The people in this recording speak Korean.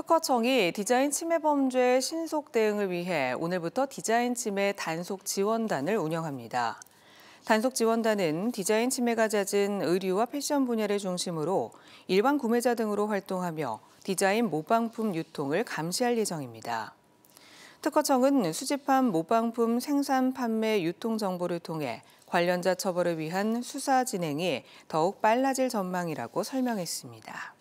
특허청이 디자인 침해 범죄 신속 대응을 위해 오늘부터 디자인 침해 단속 지원단을 운영합니다. 단속 지원단은 디자인 침해가 잦은 의류와 패션 분야를 중심으로 일반 구매자 등으로 활동하며 디자인 모방품 유통을 감시할 예정입니다. 특허청은 수집한 모방품 생산 판매 유통 정보를 통해 관련자 처벌을 위한 수사 진행이 더욱 빨라질 전망이라고 설명했습니다.